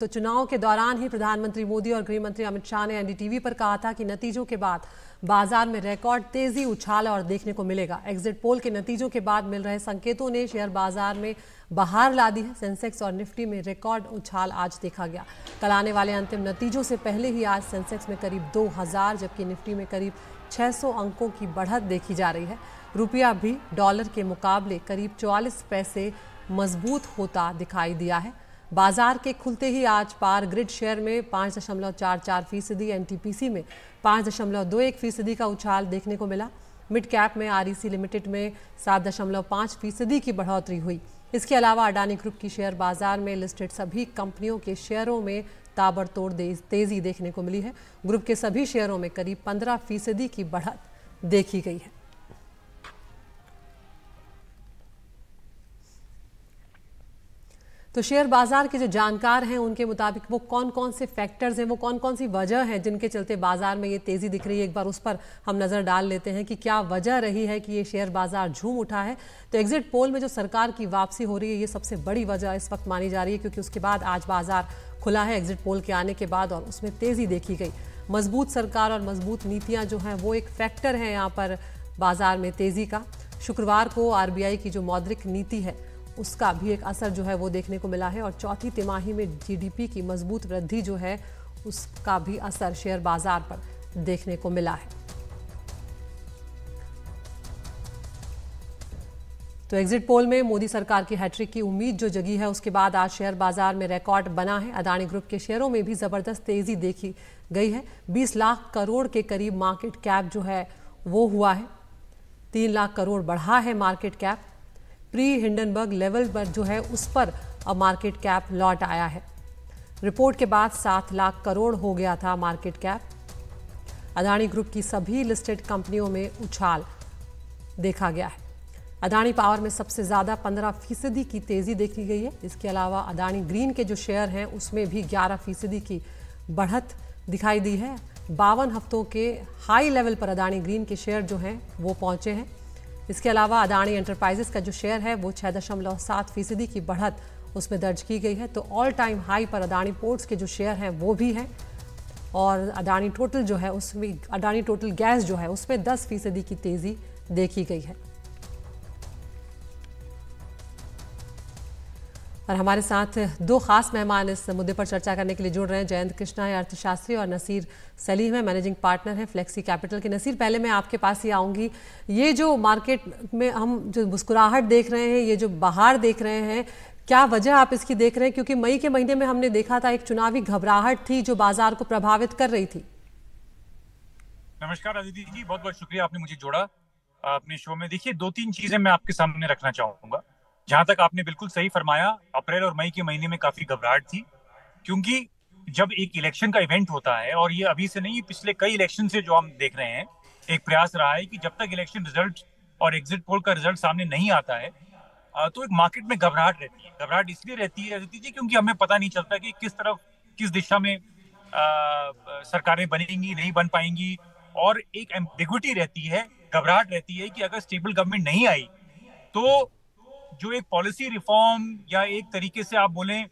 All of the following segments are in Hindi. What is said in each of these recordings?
तो चुनाव के दौरान ही प्रधानमंत्री मोदी और गृह मंत्री अमित शाह ने एनडीटीवी पर कहा था कि नतीजों के बाद बाजार में रिकॉर्ड तेजी उछाल और देखने को मिलेगा एग्जिट पोल के नतीजों के बाद मिल रहे संकेतों ने शेयर बाजार में बाहर ला दी है सेंसेक्स और निफ्टी में रिकॉर्ड उछाल आज देखा गया कल आने वाले अंतिम नतीजों से पहले ही आज सेंसेक्स में करीब 2000 जबकि निफ्टी में करीब 600 अंकों की बढ़त देखी जा रही है रुपया भी डॉलर के मुकाबले करीब चौवालीस पैसे मजबूत होता दिखाई दिया है बाजार के खुलते ही आज पार ग्रिड शेयर में पाँच दशमलव चार चार फीसदी एन में पाँच दशमलव दो एक फीसदी का उछाल देखने को मिला मिड कैप में आर लिमिटेड में सात दशमलव पाँच फीसदी की बढ़ोतरी हुई इसके अलावा अडानी ग्रुप की शेयर बाजार में लिस्टेड सभी कंपनियों के शेयरों में ताबड़तोड़ तेजी देखने को मिली है ग्रुप के सभी शेयरों में करीब पंद्रह फीसदी की बढ़त देखी गई है तो शेयर बाजार के जो जानकार हैं उनके मुताबिक वो कौन कौन से फैक्टर्स हैं वो कौन कौन सी वजह है जिनके चलते बाजार में ये तेजी दिख रही है एक बार उस पर हम नजर डाल लेते हैं कि क्या वजह रही है कि ये शेयर बाजार झूम उठा है तो एग्जिट पोल में जो सरकार की वापसी हो रही है ये सबसे बड़ी वजह इस वक्त मानी जा रही है क्योंकि उसके बाद आज बाजार खुला है एग्जिट पोल के आने के बाद और उसमें तेजी देखी गई मजबूत सरकार और मजबूत नीतियां जो हैं वो एक फैक्टर है यहाँ पर बाजार में तेजी का शुक्रवार को आरबीआई की जो मौद्रिक नीति है उसका भी एक असर जो है वो देखने को मिला है और चौथी तिमाही में जीडीपी की मजबूत वृद्धि जो है उसका भी असर शेयर बाजार पर देखने को मिला है तो एग्जिट पोल में मोदी सरकार की हैट्रिक की उम्मीद जो जगी है उसके बाद आज शेयर बाजार में रिकॉर्ड बना है अदानी ग्रुप के शेयरों में भी जबरदस्त तेजी देखी गई है 20 लाख करोड़ के करीब मार्केट कैप जो है वो हुआ है तीन लाख करोड़ बढ़ा है market cap pre Hindenburg level पर जो है उस पर अब मार्केट कैप लौट आया है रिपोर्ट के बाद सात लाख करोड़ हो गया था मार्केट कैप अदानी ग्रुप की सभी लिस्टेड कंपनियों में उछाल देखा गया है अदानी पावर में सबसे ज़्यादा 15 फीसदी की तेज़ी देखी गई है इसके अलावा अदानी ग्रीन के जो शेयर हैं उसमें भी 11 फीसदी की बढ़त दिखाई दी है बावन हफ्तों के हाई लेवल पर अदानी ग्रीन के शेयर जो हैं वो पहुंचे हैं इसके अलावा अदानी एंटरप्राइजेस का जो शेयर है वो छः दशमलव सात फीसदी की बढ़त उसमें दर्ज की गई है तो ऑल टाइम हाई पर अदानी पोर्ट्स के जो शेयर हैं वो भी हैं और अडानी टोटल जो है उसमें अडानी टोटल गैस जो है उसमें दस फीसदी की तेज़ी देखी गई है और हमारे साथ दो खास मेहमान इस मुद्दे पर चर्चा करने के लिए जुड़ रहे हैं जयंत कृष्णा है अर्थशास्त्री और नसीर सलीम है मैनेजिंग पार्टनर है फ्लेक्सी कैपिटल के नसीर पहले मैं आपके पास ही आऊंगी ये जो मार्केट में हम जो मुस्कुराहट देख रहे हैं ये जो बाहर देख रहे हैं क्या वजह आप इसकी देख रहे हैं क्योंकि मई के महीने में हमने देखा था एक चुनावी घबराहट थी जो बाजार को प्रभावित कर रही थी नमस्कार अदिति जी बहुत बहुत शुक्रिया आपने मुझे जोड़ा अपने शो में देखिए दो तीन चीजें मैं आपके सामने रखना चाहूंगा जहां तक आपने बिल्कुल सही फरमाया अप्रैल और मई के महीने में काफी घबराहट थी क्योंकि जब एक इलेक्शन का इवेंट होता है और ये अभी से नहीं पिछले कई इलेक्शन से जो हम देख रहे हैं एक प्रयास रहा है कि जब तक इलेक्शन रिजल्ट और एग्जिट पोल का रिजल्ट सामने नहीं आता है तो एक मार्केट में घबराहट रहती है घबराहट इसलिए रहती है रहती थी क्योंकि हमें पता नहीं चलता कि किस तरफ किस दिशा में सरकारें बनेंगी नहीं बन पाएंगी और एक एम्बिग्विटी रहती है घबराहट रहती है कि अगर स्टेबल गवर्नमेंट नहीं आई तो जो एक पॉलिसी रिफॉर्म या एक तरीके से आप बोलें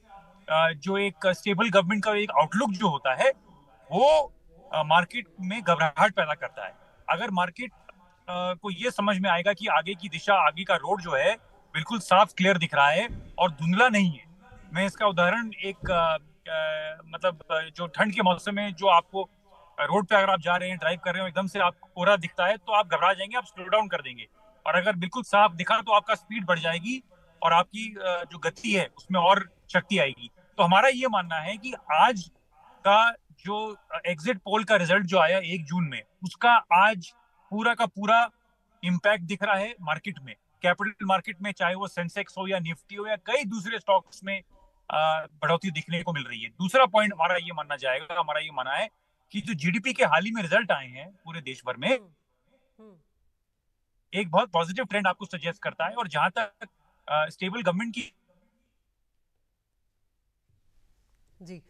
जो एक स्टेबल गवर्नमेंट का एक आउटलुक जो होता है वो मार्केट में घबराहट पैदा करता है अगर मार्केट को ये समझ में आएगा कि आगे की दिशा आगे का रोड जो है बिल्कुल साफ क्लियर दिख रहा है और धुंधला नहीं है मैं इसका उदाहरण एक आ, आ, मतलब जो ठंड के मौसम में जो आपको रोड पे अगर आप जा रहे हैं ड्राइव कर रहे हो एकदम से आप कोहरा दिखता है तो आप घबरा जाएंगे आप स्लो डाउन कर देंगे और अगर बिल्कुल साफ दिखा तो आपका स्पीड बढ़ जाएगी और आपकी जो गति है उसमें और शक्ति आएगी तो हमारा ये मानना है कि आज का जो एग्जिट पोल का रिजल्ट जो आया एक जून में उसका आज पूरा का पूरा इम्पैक्ट दिख रहा है मार्केट में कैपिटल मार्केट में चाहे वो सेंसेक्स हो या निफ्टी हो या कई दूसरे स्टॉक्स में बढ़ोतरी दिखने को मिल रही है दूसरा पॉइंट हमारा ये मानना जाएगा हमारा ये मानना है कि जो जीडीपी के हाल ही में रिजल्ट आए हैं पूरे देश भर में हम्म, हम्म। एक बहुत पॉजिटिव ट्रेंड आपको सजेस्ट करता है और जहां तक स्टेबल गवर्नमेंट की जी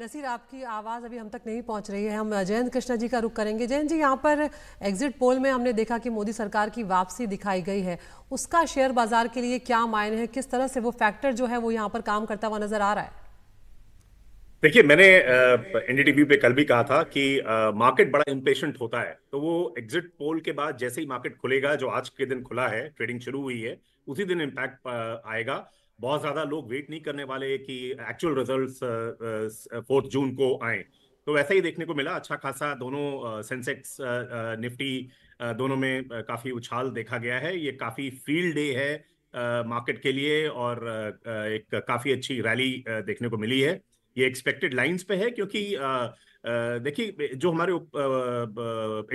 नसीर आपकी आवाज़ अभी हम तक नहीं पहुंच रही है हम जयंत कृष्णा जी का रुख करेंगे जयंत जी यहाँ पर एग्जिट पोल में हमने देखा कि मोदी सरकार की वापसी दिखाई गई है उसका शेयर बाजार के लिए क्या मायने है किस तरह से वो फैक्टर जो है वो यहाँ पर काम करता हुआ नजर आ रहा है देखिए मैंने एनडीटीवी पे कल भी कहा था कि मार्केट बड़ा इम्पेशेंट होता है तो वो एग्जिट पोल के बाद जैसे ही मार्केट खुलेगा जो आज के दिन खुला है ट्रेडिंग शुरू हुई है उसी दिन इम्पैक्ट आएगा बहुत ज्यादा लोग वेट नहीं करने वाले कि एक्चुअल रिजल्ट फोर्थ जून को आए तो वैसा ही देखने को मिला अच्छा खासा दोनों सेंसेक्स निफ्टी दोनों में काफी उछाल देखा गया है ये काफी फील्ड डे है मार्केट के लिए और एक काफी अच्छी रैली देखने को मिली है ये एक्सपेक्टेड लाइंस पे है क्योंकि देखिए जो हमारे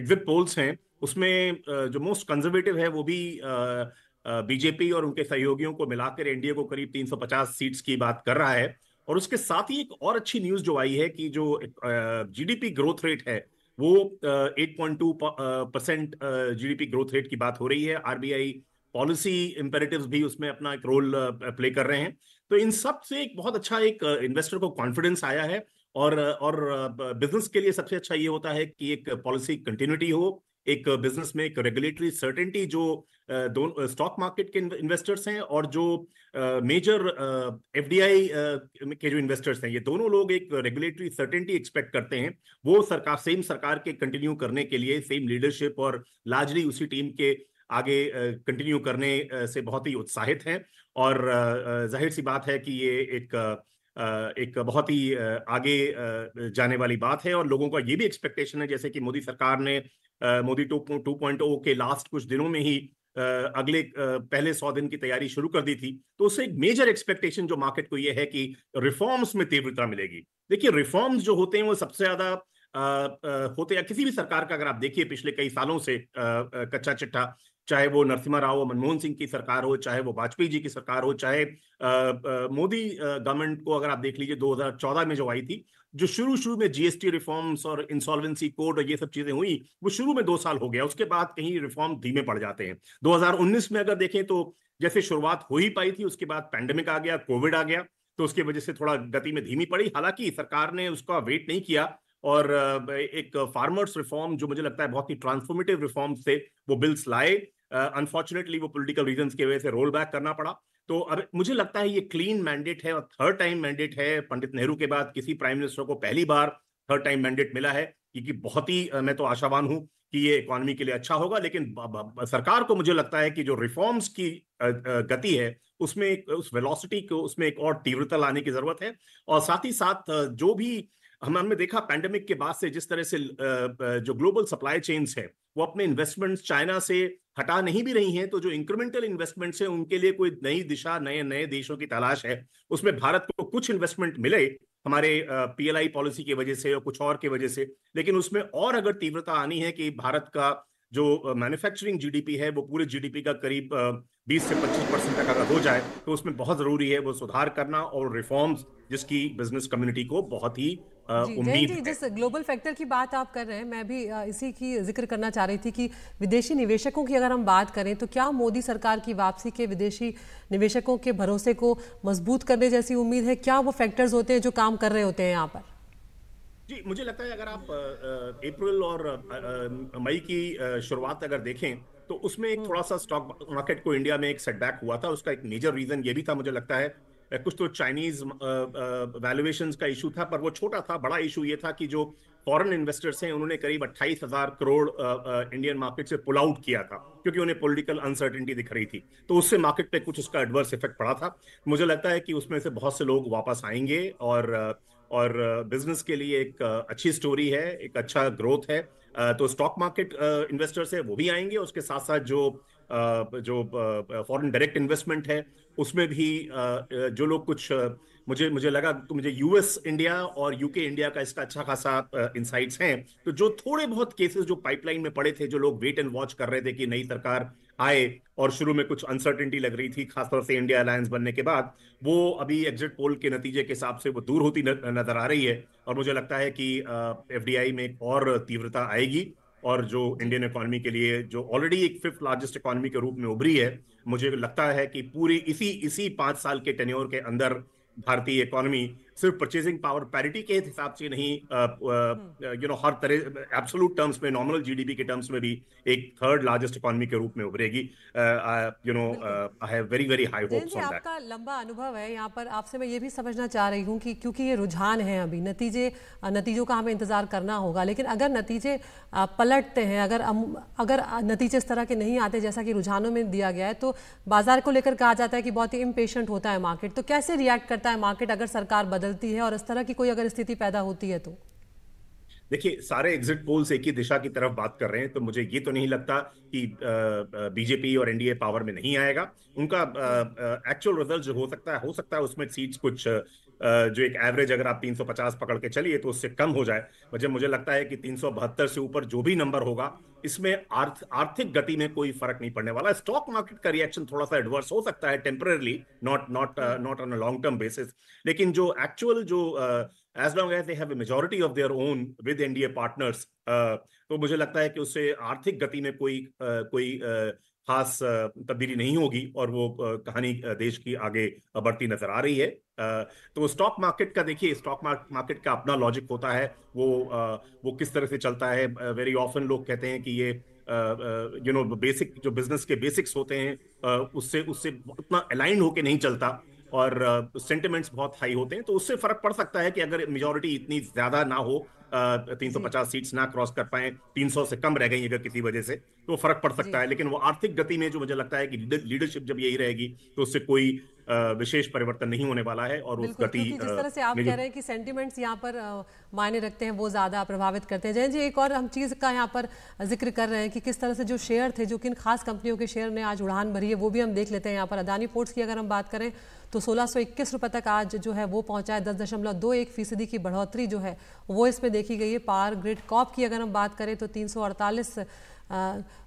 एग्जिट पोल्स हैं उसमें जो मोस्ट कंजर्वेटिव है वो भी बीजेपी और उनके सहयोगियों को मिलाकर एनडीए को करीब 350 सीट्स की बात कर रहा है और उसके साथ ही एक और अच्छी न्यूज जो आई है कि जो जीडीपी ग्रोथ रेट है वो 8.2 परसेंट जीडीपी ग्रोथ रेट की बात हो रही है आरबीआई पॉलिसी इंपेरेटिव भी उसमें अपना एक रोल प्ले कर रहे हैं तो इन सब से एक बहुत अच्छा एक इन्वेस्टर को कॉन्फिडेंस आया है और और बिजनेस के लिए सबसे अच्छा ये होता है कि एक पॉलिसी कंटिन्यूटी हो एक बिजनेस में एक रेगुलेटरी सर्टेनिटी जो दोनों स्टॉक मार्केट के इन्वेस्टर्स हैं और जो मेजर एफ के जो इन्वेस्टर्स हैं ये दोनों लोग एक रेगुलेटरी सर्टेनिटी एक्सपेक्ट करते हैं वो सरकार सेम सरकार के कंटिन्यू करने के लिए सेम लीडरशिप और लार्जली उसी टीम के आगे कंटिन्यू करने से बहुत ही उत्साहित हैं और जाहिर सी बात है कि ये एक एक बहुत ही आगे जाने वाली बात है और लोगों का ये भी एक्सपेक्टेशन है जैसे कि मोदी सरकार ने Modi two two point O के लास्ट कुछ दिनों में ही अगले पहले सौ दिन की तैयारी शुरू कर दी थी तो उससे एक मेजर एक्सपेक्टेशन जो मार्केट को ये है कि रिफॉर्म्स में तीव्रता मिलेगी देखिए रिफॉर्म्स जो होते हैं वो सबसे ज्यादा होते हैं किसी भी सरकार का अगर आप देखिए पिछले कई सालों से कच्चा चिट्ठा चाहे वो नरसिम्हा राव हो मनमोहन सिंह की सरकार हो चाहे वो वाजपेयी जी की सरकार हो चाहे मोदी गवर्नमेंट को अगर आप देख लीजिए 2014 में जो आई थी जो शुरू शुरू में जीएसटी रिफॉर्म्स और इंसॉल्वेंसी कोड और ये सब चीजें हुई वो शुरू में दो साल हो गया उसके बाद कहीं रिफॉर्म धीमे पड़ जाते हैं 2019 में अगर देखें तो जैसे शुरुआत हो ही पाई थी उसके बाद पैंडेमिक आ गया कोविड आ गया तो उसकी वजह से थोड़ा गति में धीमी पड़ी हालांकि सरकार ने उसका वेट नहीं किया और एक फार्मर्स रिफॉर्म जो मुझे लगता है बहुत ही ट्रांसफॉर्मेटिव रिफॉर्म थे वो बिल्स लाए अनफॉर्चुनेटली uh, वो पोलिटिकल रीजन की वजह से रोल बैक करना पड़ा तो अब मुझे लगता है ये क्लीन मैंडेट है और थर्ड टाइम मैंडेट है पंडित नेहरू के बाद किसी प्राइम मिनिस्टर को पहली बार थर्ड टाइम मैंडेट मिला है क्योंकि बहुत ही uh, मैं तो आशावान हूँ कि ये इकोनॉमी के लिए अच्छा होगा लेकिन सरकार को मुझे लगता है कि जो रिफॉर्म्स की uh, गति है उसमें उस वेलोसिटी को उसमें एक और तीव्रता लाने की जरूरत है और साथ ही साथ जो भी हम हमने देखा पैंडेमिक के बाद से जिस तरह से जो ग्लोबल सप्लाई चेन्स है वो अपने इन्वेस्टमेंट्स चाइना से हटा नहीं भी रही हैं तो जो इंक्रीमेंटल इन्वेस्टमेंट्स हैं उनके लिए कोई नई दिशा नए नए देशों की तलाश है उसमें भारत को कुछ इन्वेस्टमेंट मिले हमारे पीएलआई पॉलिसी की वजह से या कुछ और की वजह से लेकिन उसमें और अगर तीव्रता आनी है कि भारत का जो मैन्युफैक्चरिंग जीडीपी है वो पूरे जीडीपी का करीब 20 से 25 परसेंट तक अगर हो जाए तो उसमें बहुत जरूरी है वो सुधार करना और रिफॉर्म्स जिसकी बिजनेस कम्युनिटी को बहुत ही उम्मीद जी, जिस ग्लोबल फैक्टर की बात आप कर रहे हैं मैं भी इसी की जिक्र करना चाह रही थी कि विदेशी निवेशकों की अगर हम बात करें तो क्या मोदी सरकार की वापसी के विदेशी निवेशकों के भरोसे को मजबूत करने जैसी उम्मीद है क्या वो फैक्टर्स होते हैं जो काम कर रहे होते हैं यहाँ पर जी मुझे लगता है अगर आप अप्रैल और मई की शुरुआत अगर देखें तो उसमें एक हम्म। थोड़ा सा स्टॉक मार्केट को इंडिया में एक सेटबैक हुआ था उसका एक मेजर रीजन ये भी था मुझे लगता है Uh, कुछ तो चाइनीज वैल्यूएशन uh, uh, का इशू था पर वो छोटा था बड़ा इशू ये था कि जो फॉरेन इन्वेस्टर्स हैं उन्होंने करीब अट्ठाईस हजार करोड़ इंडियन मार्केट से पुल आउट किया था क्योंकि उन्हें पॉलिटिकल अनसर्टिनटी दिख रही थी तो उससे मार्केट पे कुछ उसका एडवर्स इफेक्ट पड़ा था मुझे लगता है कि उसमें से बहुत से लोग वापस आएंगे और और बिजनेस के लिए एक अच्छी स्टोरी है एक अच्छा ग्रोथ है तो स्टॉक मार्केट इन्वेस्टर्स है वो भी आएंगे उसके साथ साथ जो जो फॉरेन डायरेक्ट इन्वेस्टमेंट है उसमें भी जो लोग कुछ मुझे मुझे लगा तो मुझे यूएस इंडिया और यूके इंडिया का इसका अच्छा खासा इंसाइट्स हैं तो जो थोड़े बहुत केसेस जो पाइपलाइन में पड़े थे जो लोग वेट एंड वॉच कर रहे थे कि नई सरकार आए और शुरू में कुछ अनसर्टेनिटी लग रही थी खासतौर से इंडिया अलायंस बनने के बाद वो अभी एग्जिट पोल के नतीजे के हिसाब से वो दूर होती नजर आ रही है और मुझे लगता है कि एफ में और तीव्रता आएगी और जो इंडियन इकोनॉमी के लिए जो ऑलरेडी एक फिफ्थ लार्जेस्ट इकोनॉमी के रूप में उभरी है मुझे लगता है कि पूरी इसी इसी पांच साल के टेन्योर के अंदर भारतीय इकोनॉमी सिर्फ परचेजिंग पावर पैरिटी के हिसाब से नहीं यू नो हम्म। हर तरह एब्सोलूट टर्म्स में नॉर्मल जीडीपी के टर्म्स में भी एक थर्ड लार्जेस्ट इकोनॉमी के रूप में उभरेगी you know I have very very high hopes on that आपका लंबा अनुभव है यहाँ पर आपसे मैं ये भी समझना चाह रही हूँ कि क्योंकि ये रुझान है अभी नतीजे नतीजों का हमें इंतजार करना होगा लेकिन अगर नतीजे पलटते हैं अगर अगर नतीजे इस तरह के नहीं आते जैसा कि रुझानों में दिया गया है तो बाजार को लेकर कहा जाता है कि बहुत ही इम्पेशेंट होता है मार्केट तो कैसे रिएक्ट करता है मार्केट अगर सरकार बदल बदलती है और इस तरह की कोई अगर स्थिति पैदा होती है तो देखिए सारे एग्जिट पोल्स एक ही दिशा की तरफ बात कर रहे हैं तो मुझे ये तो नहीं लगता कि बीजेपी और एनडीए पावर में नहीं आएगा उनका एक्चुअल रिजल्ट जो हो सकता है हो सकता है उसमें सीट्स कुछ जो एक एवरेज अगर आप 350 पकड़ के चलिए तो उससे कम हो जाए मुझे मुझे लगता है कि तीन से ऊपर जो भी नंबर होगा इसमें आर्थ, आर्थिक गति में कोई फर्क नहीं पड़ने वाला स्टॉक मार्केट का रिएक्शन थोड़ा सा एडवर्स हो सकता है temporarily not not not on a long term basis लेकिन जो एक्चुअल जो as long as they have majority of their own with NDA partners तो मुझे लगता है कि उससे आर्थिक गति में कोई uh, कोई uh, खास तब्दीली नहीं होगी और वो कहानी देश की आगे बढ़ती नजर आ रही है तो स्टॉक मार्केट का देखिए स्टॉक मार्केट का अपना लॉजिक होता है वो वो किस तरह से चलता है वेरी ऑफन लोग कहते हैं कि ये यू नो बेसिक जो बिजनेस के बेसिक्स होते हैं उससे उससे उतना अलाइन होके नहीं चलता और सेंटिमेंट्स बहुत हाई होते हैं तो उससे फर्क पड़ सकता है कि अगर मेजोरिटी इतनी ज्यादा ना हो तीन सौ पचास सीट्स ना क्रॉस कर पाए तीन सौ से कम रह गई अगर किसी वजह से तो फर्क पड़ सकता है लेकिन वो आर्थिक गति में जो मुझे लगता है कि लीडरशिप जब यही रहेगी तो उससे कोई विशेष परिवर्तन नहीं होने वाला है और उस गति जिस तरह से आप कह रहे हैं कि सेंटिमेंट्स यहाँ पर मायने रखते हैं वो ज़्यादा प्रभावित करते हैं जैन जी एक और हम चीज़ का यहाँ पर जिक्र कर रहे हैं कि किस तरह से जो शेयर थे जो किन खास कंपनियों के शेयर ने आज उड़ान भरी है वो भी हम देख लेते हैं यहाँ पर अदानी पोर्ट्स की अगर हम बात करें तो सोलह रुपए तक आज जो है वो पहुंचा है दस फीसदी की बढ़ोतरी जो है वो इसमें देखी गई है पावर ग्रिड कॉप की अगर हम बात करें तो तीन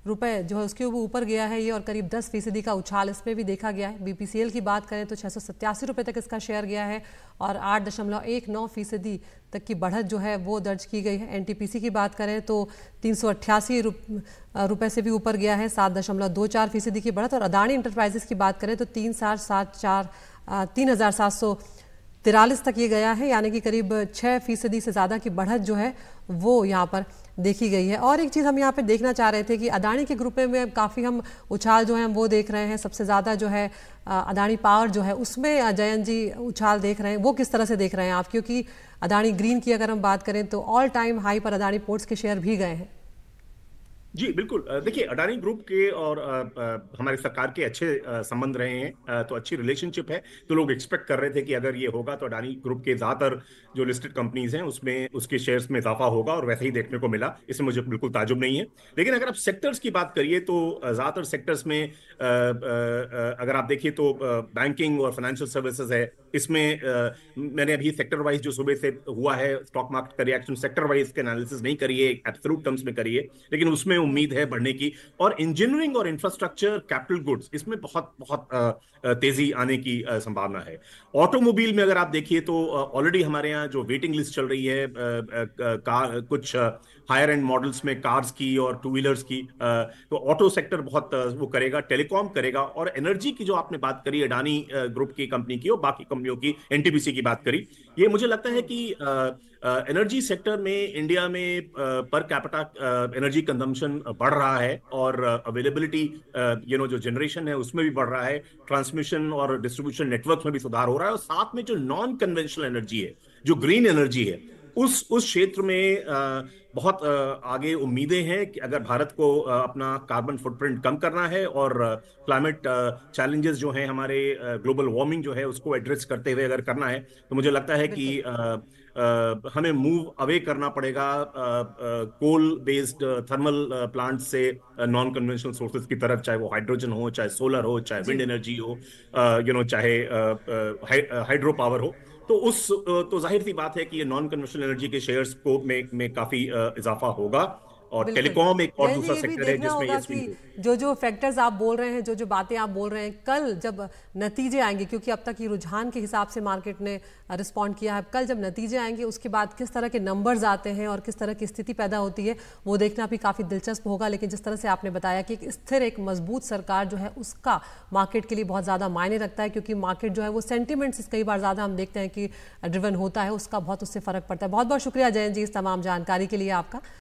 रुपए जो है उसके ऊपर गया है ये और करीब 10 फीसदी का उछाल इसमें भी देखा गया है बीपीसीएल की बात करें तो छः रुपए तक इसका शेयर गया है और आठ दशमलव एक नौ फीसदी तक की बढ़त जो है वो दर्ज की गई है एनटीपीसी की बात करें तो तीन सौ अट्ठासी रुपये से भी ऊपर गया है सात दशमलव दो चार फीसदी की बढ़त और अदानी इंटरप्राइजेस की बात करें तो तीन सात सात चार तीन हज़ार सात सौ तिरालीस तक ये गया है यानी कि करीब छः फीसदी से ज़्यादा की बढ़त जो है वो यहाँ पर देखी गई है और एक चीज़ हम यहाँ पे देखना चाह रहे थे कि अदानी के ग्रुप में काफ़ी हम उछाल जो है हम वो देख रहे हैं सबसे ज़्यादा जो है अदानी पावर जो है उसमें जयंत जी उछाल देख रहे हैं वो किस तरह से देख रहे हैं आप क्योंकि अदानी ग्रीन की अगर हम बात करें तो ऑल टाइम हाई पर अदानी पोर्ट्स के शेयर भी गए हैं जी बिल्कुल देखिए अडानी ग्रुप के और हमारे सरकार के अच्छे संबंध रहे हैं तो अच्छी रिलेशनशिप है तो लोग एक्सपेक्ट कर रहे थे कि अगर ये होगा तो अडानी ग्रुप के ज़्यादातर जो लिस्टेड कंपनीज हैं उसमें उसके शेयर्स में इजाफा होगा और वैसे ही देखने को मिला इसमें मुझे बिल्कुल ताजुब नहीं है लेकिन अगर आप सेक्टर्स की बात करिए तो ज़्यादातर सेक्टर्स में अगर आप देखिए तो बैंकिंग और फाइनेंशियल सर्विसेज है इसमें मैंने अभी सेक्टर वाइज जो सुबह से हुआ है स्टॉक मार्केट का रिएक्शन सेक्टर वाइज के एनालिसिस नहीं करिए एब्सोलूट टर्म्स में करिए लेकिन उसमें उम्मीद है बढ़ने की और इंजीनियरिंग और इंफ्रास्ट्रक्चर कैपिटल गुड्स इसमें बहुत बहुत तेजी आने की संभावना है ऑटोमोबाइल में अगर आप देखिए तो ऑलरेडी हमारे यहाँ जो वेटिंग लिस्ट चल रही है कुछ हायर एंड मॉडल्स में कार्स की और टू व्हीलर्स की तो ऑटो सेक्टर बहुत वो करेगा टेलीकॉम करेगा और एनर्जी की जो आपने बात करी अडानी ग्रुप की कंपनी की और बाकी कंपनियों की एनटीपीसी की बात करी ये मुझे लगता है कि एनर्जी सेक्टर में इंडिया में पर कैपिटा एनर्जी कंजम्पशन बढ़ रहा है और अवेलेबिलिटी यू नो जो जनरेशन है उसमें भी बढ़ रहा है ट्रांसमिशन और डिस्ट्रीब्यूशन नेटवर्क में भी सुधार हो रहा है और साथ में जो नॉन कन्वेंशनल एनर्जी है जो ग्रीन एनर्जी है उस उस क्षेत्र में बहुत आगे उम्मीदें हैं कि अगर भारत को अपना कार्बन फुटप्रिंट कम करना है और क्लाइमेट चैलेंजेस जो हैं हमारे ग्लोबल वार्मिंग जो है उसको एड्रेस करते हुए अगर करना है तो मुझे लगता है कि हमें मूव अवे करना पड़ेगा कोल बेस्ड थर्मल प्लांट से नॉन कन्वेंशनल सोर्सेज की तरफ चाहे वो हाइड्रोजन हो चाहे सोलर हो चाहे विंड एनर्जी हो यू नो चाहे हाइड्रो पावर हो तो उस तो जाहिर सी बात है कि ये नॉन कन्वेंशनल एनर्जी के शेयर्स को में में काफ़ी इजाफा होगा और टेलीकॉम एक और दूसरा सेक्टर है जिसमें जो जो फैक्टर्स आप बोल रहे हैं जो जो बातें आप बोल रहे हैं कल जब नतीजे आएंगे क्योंकि अब तक ये रुझान के हिसाब से मार्केट ने रिस्पॉन्ड किया है कल जब नतीजे आएंगे उसके बाद किस तरह के नंबर्स आते हैं और किस तरह की स्थिति पैदा होती है वो देखना भी काफ़ी दिलचस्प होगा लेकिन जिस तरह से आपने बताया कि एक स्थिर एक मजबूत सरकार जो है उसका मार्केट के लिए बहुत ज़्यादा मायने रखता है क्योंकि मार्केट जो है वो सेंटिमेंट्स कई बार ज़्यादा हम देखते हैं कि ड्रिवन होता है उसका बहुत उससे फ़र्क पड़ता है बहुत बहुत शुक्रिया जयंत जी इस तमाम जानकारी के लिए आपका